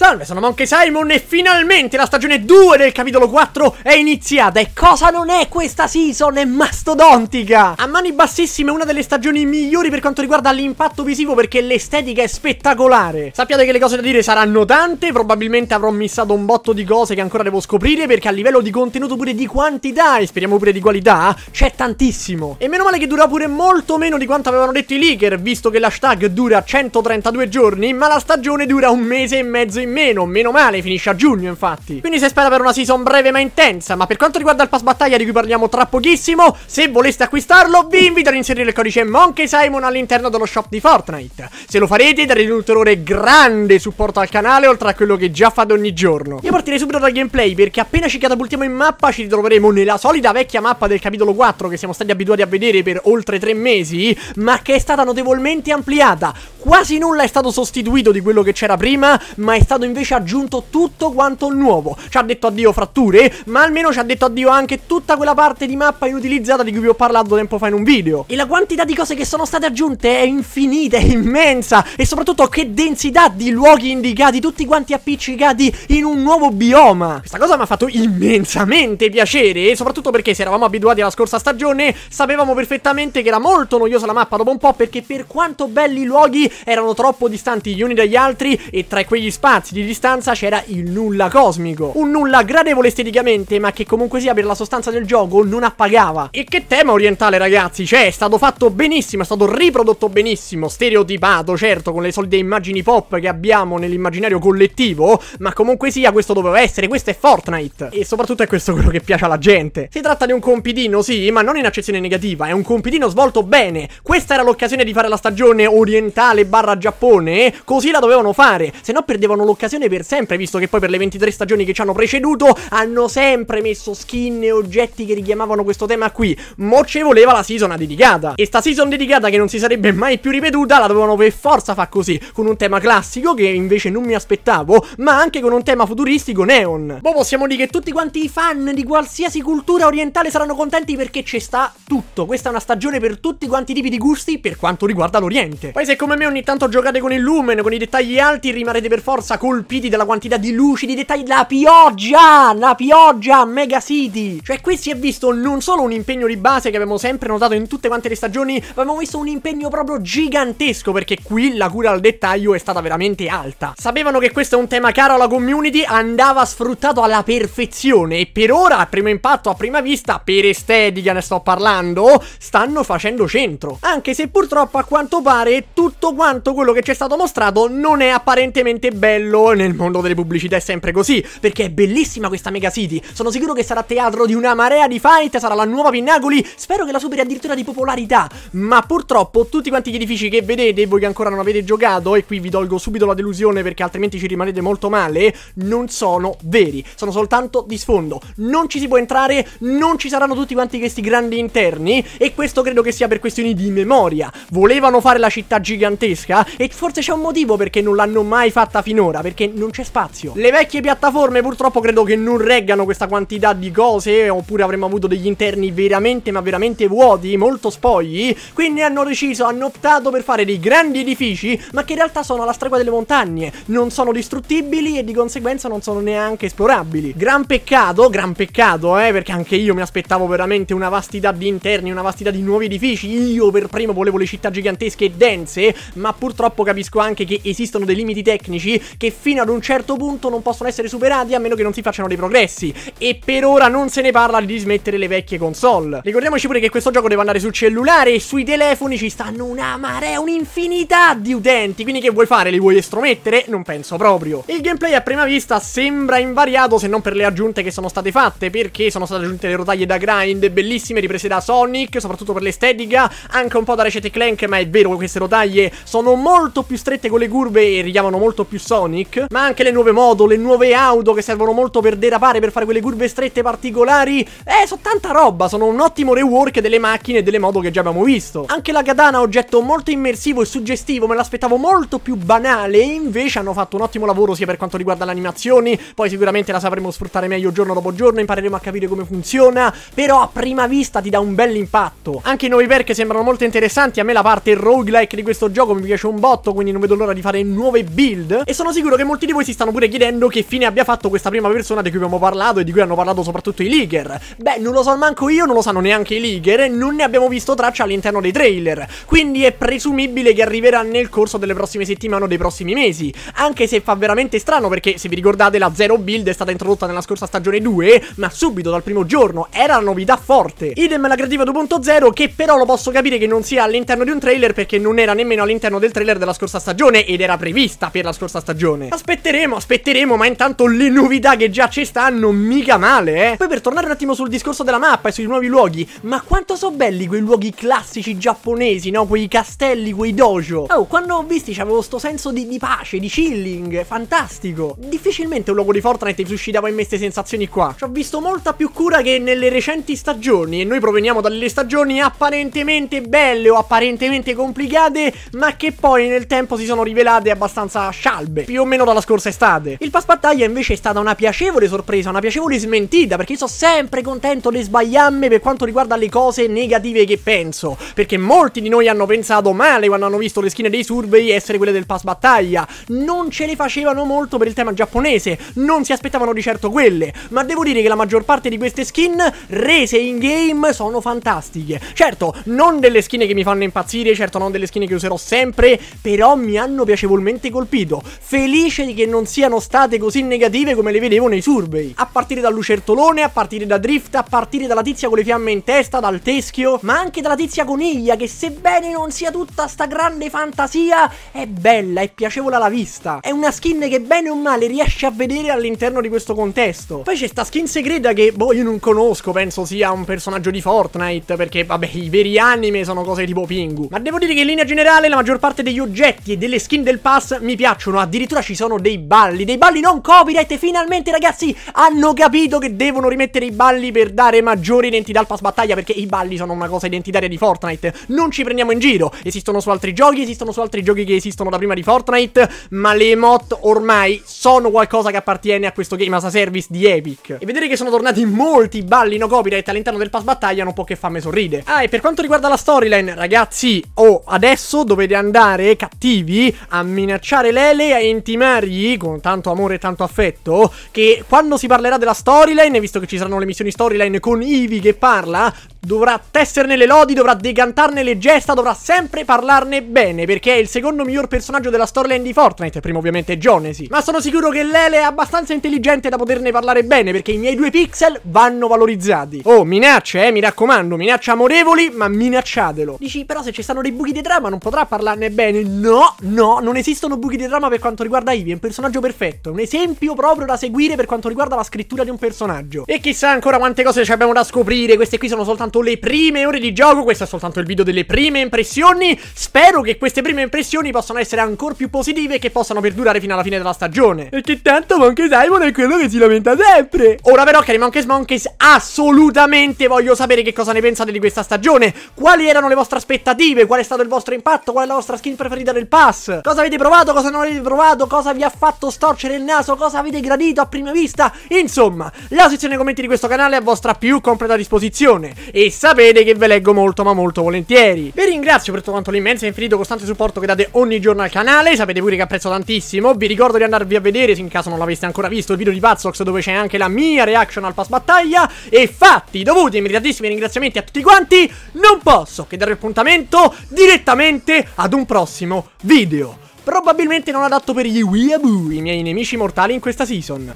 Salve, sono Monkey Simon e finalmente la stagione 2 del capitolo 4 è iniziata e cosa non è questa season? È mastodontica! A mani bassissime una delle stagioni migliori per quanto riguarda l'impatto visivo perché l'estetica è spettacolare. Sappiate che le cose da dire saranno tante, probabilmente avrò missato un botto di cose che ancora devo scoprire perché a livello di contenuto pure di quantità e speriamo pure di qualità c'è tantissimo. E meno male che dura pure molto meno di quanto avevano detto i leaker visto che l'hashtag dura 132 giorni ma la stagione dura un mese e mezzo in in meno, male, finisce a giugno infatti. Quindi si spera per una season breve ma intensa, ma per quanto riguarda il pass battaglia di cui parliamo tra pochissimo, se voleste acquistarlo vi invito ad inserire il codice Monkey Simon all'interno dello shop di Fortnite. Se lo farete darete un ulteriore grande supporto al canale oltre a quello che già fate ogni giorno. Io partirei subito dal gameplay perché appena ci catapultiamo in mappa ci ritroveremo nella solida vecchia mappa del capitolo 4 che siamo stati abituati a vedere per oltre 3 mesi, ma che è stata notevolmente ampliata. Quasi nulla è stato sostituito di quello che c'era prima, ma è stato stato invece aggiunto tutto quanto nuovo. Ci ha detto addio fratture, ma almeno ci ha detto addio anche tutta quella parte di mappa inutilizzata di cui vi ho parlato tempo fa in un video. E la quantità di cose che sono state aggiunte è infinita, è immensa e soprattutto che densità di luoghi indicati, tutti quanti appiccicati in un nuovo bioma. Questa cosa mi ha fatto immensamente piacere e soprattutto perché se eravamo abituati alla scorsa stagione sapevamo perfettamente che era molto noiosa la mappa dopo un po' perché per quanto belli i luoghi erano troppo distanti gli uni dagli altri e tra quegli spazi palazzi di distanza c'era il nulla cosmico. Un nulla gradevole esteticamente, ma che comunque sia per la sostanza del gioco non appagava. E che tema orientale, ragazzi! Cioè, è stato fatto benissimo, è stato riprodotto benissimo, stereotipato, certo, con le solite immagini pop che abbiamo nell'immaginario collettivo, ma comunque sia, questo doveva essere, questo è Fortnite. E soprattutto è questo quello che piace alla gente. Si tratta di un compitino, sì, ma non in accezione negativa, è un compitino svolto bene. Questa era l'occasione di fare la stagione orientale barra Giappone, così la dovevano fare, se no perdevano l'occasione un'occasione per sempre, visto che poi per le 23 stagioni che ci hanno preceduto hanno sempre messo skin e oggetti che richiamavano questo tema qui. Mo ci voleva la season dedicata. E sta season dedicata che non si sarebbe mai più ripetuta, la dovevano per forza far così, con un tema classico che invece non mi aspettavo, ma anche con un tema futuristico neon. Boh, possiamo dire che tutti quanti i fan di qualsiasi cultura orientale saranno contenti perché ci sta tutto. Questa è una stagione per tutti quanti i tipi di gusti per quanto riguarda l'Oriente. Poi se come me ogni tanto giocate con il lumen, con i dettagli alti, rimarrete per forza con colpiti dalla quantità di luci, di dettagli, la pioggia, la pioggia, Mega City. Cioè qui si è visto non solo un impegno di base che abbiamo sempre notato in tutte quante le stagioni, ma abbiamo visto un impegno proprio gigantesco perché qui la cura al dettaglio è stata veramente alta. Sapevano che questo è un tema caro alla community, andava sfruttato alla perfezione e per ora, a primo impatto, a prima vista, per estetica ne sto parlando, stanno facendo centro. Anche se purtroppo a quanto pare tutto quanto quello che ci è stato mostrato non è apparentemente bello quello nel mondo delle pubblicità è sempre così, perché è bellissima questa Mega City. Sono sicuro che sarà teatro di una marea di fight, sarà la nuova Pinnacoli, spero che la superi addirittura di popolarità. Ma purtroppo tutti quanti gli edifici che vedete, voi che ancora non avete giocato, e qui vi tolgo subito la delusione perché altrimenti ci rimanete molto male, non sono veri, sono soltanto di sfondo. Non ci si può entrare, non ci saranno tutti quanti questi grandi interni, e questo credo che sia per questioni di memoria. Volevano fare la città gigantesca e forse c'è un motivo perché non l'hanno mai fatta finora ora perché non c'è spazio. Le vecchie piattaforme purtroppo credo che non reggano questa quantità di cose oppure avremmo avuto degli interni veramente ma veramente vuoti, molto spogli, quindi hanno deciso, hanno optato per fare dei grandi edifici ma che in realtà sono alla stregua delle montagne, non sono distruttibili e di conseguenza non sono neanche esplorabili. Gran peccato, gran peccato eh, perché anche io mi aspettavo veramente una vastità di interni, una vastità di nuovi edifici, io per primo volevo le città gigantesche e dense, ma purtroppo capisco anche che esistono dei limiti tecnici che che fino ad un certo punto non possono essere superati a meno che non si facciano dei progressi. E per ora non se ne parla di smettere le vecchie console. Ricordiamoci pure che questo gioco deve andare sul cellulare e sui telefoni ci stanno una marea, un'infinità di utenti. Quindi che vuoi fare? Li vuoi estromettere? Non penso proprio. Il gameplay a prima vista sembra invariato se non per le aggiunte che sono state fatte, perché sono state aggiunte le rotaie da grind, bellissime riprese da Sonic, soprattutto per l'estetica, anche un po' da Recete Clank, ma è vero che queste rotaie sono molto più strette con le curve e richiamano molto più Sonic Technic, ma anche le nuove moto, le nuove auto che servono molto per derapare, per fare quelle curve strette particolari. Eh, sono tanta roba, sono un ottimo rework delle macchine e delle moto che già abbiamo visto. Anche la katana, oggetto molto immersivo e suggestivo, me l'aspettavo molto più banale, e invece hanno fatto un ottimo lavoro sia per quanto riguarda le animazioni, poi sicuramente la sapremo sfruttare meglio giorno dopo giorno, impareremo a capire come funziona, però a prima vista ti dà un bel impatto. Anche i nuovi perk sembrano molto interessanti, a me la parte roguelike di questo gioco mi piace un botto, quindi non vedo l'ora di fare nuove build e sono sicuro sicuro che molti di voi si stanno pure chiedendo che fine abbia fatto questa prima persona di cui abbiamo parlato e di cui hanno parlato soprattutto i leaker. Beh, non lo so manco io, non lo sanno neanche i leaker non ne abbiamo visto traccia all'interno dei trailer. Quindi è presumibile che arriverà nel corso delle prossime settimane o dei prossimi mesi. Anche se fa veramente strano perché, se vi ricordate, la Zero Build è stata introdotta nella scorsa stagione 2, ma subito dal primo giorno. Era una novità forte. Idem la creativa 2.0 che però lo posso capire che non sia all'interno di un trailer perché non era nemmeno all'interno del trailer della scorsa stagione ed era prevista per la scorsa stagione stagione. Aspetteremo, aspetteremo, ma intanto le novità che già ci stanno mica male, eh. Poi per tornare un attimo sul discorso della mappa e sui nuovi luoghi, ma quanto sono belli quei luoghi classici giapponesi, no? Quei castelli, quei dojo. Oh, quando ho visti c'avevo sto senso di, di pace, di chilling, fantastico. Difficilmente un luogo di Fortnite suscitava in me queste sensazioni qua. Ci ho visto molta più cura che nelle recenti stagioni e noi proveniamo dalle stagioni apparentemente belle o apparentemente complicate, ma che poi nel tempo si sono rivelate abbastanza scialbe. Più o meno dalla scorsa estate. Il pass battaglia invece è stata una piacevole sorpresa, una piacevole smentita, perché sono sempre contento di sbagliarmi per quanto riguarda le cose negative che penso, perché molti di noi hanno pensato male quando hanno visto le skin dei survey essere quelle del pass battaglia. Non ce le facevano molto per il tema giapponese, non si aspettavano di certo quelle, ma devo dire che la maggior parte di queste skin rese in game sono fantastiche. Certo, non delle skin che mi fanno impazzire, certo non delle skin che userò sempre, però mi hanno piacevolmente colpito. Felice felice di che non siano state così negative come le vedevo nei survey. A partire dal lucertolone, a partire da Drift, a partire dalla tizia con le fiamme in testa, dal teschio, ma anche dalla tizia coniglia che sebbene non sia tutta sta grande fantasia, è bella, è piacevole alla vista. È una skin che bene o male riesce a vedere all'interno di questo contesto. Poi c'è sta skin segreta che, boh, io non conosco, penso sia un personaggio di Fortnite, perché, vabbè, i veri anime sono cose tipo Pingu. Ma devo dire che in linea generale la maggior parte degli oggetti e delle skin del pass mi piacciono, addirittura addirittura ci sono dei balli, dei balli non copyright. Finalmente ragazzi hanno capito che devono rimettere i balli per dare maggiore identità al pass battaglia perché i balli sono una cosa identitaria di Fortnite. Non ci prendiamo in giro, esistono su altri giochi, esistono su altri giochi che esistono da prima di Fortnite, ma le emote ormai sono qualcosa che appartiene a questo game as a service di Epic. E vedere che sono tornati molti balli no copyright all'interno del pass battaglia non può che farmi sorridere. Ah, e per quanto riguarda la storyline, ragazzi, oh, adesso dovete andare cattivi a minacciare Lele e Marghi con tanto amore e tanto affetto che quando si parlerà della storyline, visto che ci saranno le missioni storyline con Ivi che parla, dovrà tesserne le lodi, dovrà decantarne le gesta, dovrà sempre parlarne bene, perché è il secondo miglior personaggio della storyline di Fortnite, primo ovviamente Jonesy. Ma sono sicuro che Lele è abbastanza intelligente da poterne parlare bene, perché i miei due pixel vanno valorizzati. Oh, minacce, eh, mi raccomando, minacce amorevoli, ma minacciatelo. Dici, però se ci stanno dei buchi di trama non potrà parlarne bene. No, no, non esistono buchi di trama per quanto riguarda Ivy, è un personaggio perfetto, un esempio proprio da seguire per quanto riguarda la scrittura di un personaggio. E chissà ancora quante cose ci abbiamo da scoprire, queste qui sono soltanto soltanto le prime ore di gioco, questo è soltanto il video delle prime impressioni. Spero che queste prime impressioni possano essere ancora più positive e che possano perdurare fino alla fine della stagione. E che tanto Monkey Simon è quello che si lamenta sempre. Ora però, cari Monkeys Monkeys, assolutamente voglio sapere che cosa ne pensate di questa stagione. Quali erano le vostre aspettative? Qual è stato il vostro impatto? Qual è la vostra skin preferita del pass? Cosa avete provato? Cosa non avete provato? Cosa vi ha fatto storcere il naso? Cosa avete gradito a prima vista? Insomma, la sezione commenti di questo canale è a vostra più completa disposizione e sapete che ve leggo molto ma molto volentieri. Vi ringrazio per tutto quanto l'immenso e infinito costante supporto che date ogni giorno al canale, sapete pure che apprezzo tantissimo, vi ricordo di andarvi a vedere se in caso non l'aveste ancora visto il video di Pazzox dove c'è anche la mia reaction al pass battaglia e fatti dovuti meritatissimi ringraziamenti a tutti quanti, non posso che dare appuntamento direttamente ad un prossimo video. Probabilmente non adatto per gli Weeaboo, i miei nemici mortali in questa season.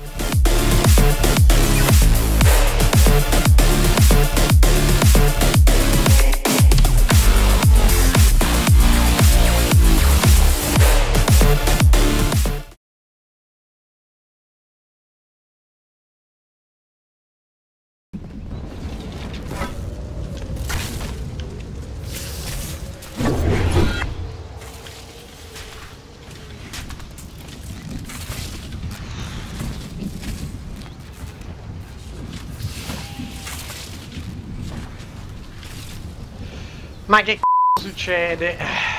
Ma che c***o succede?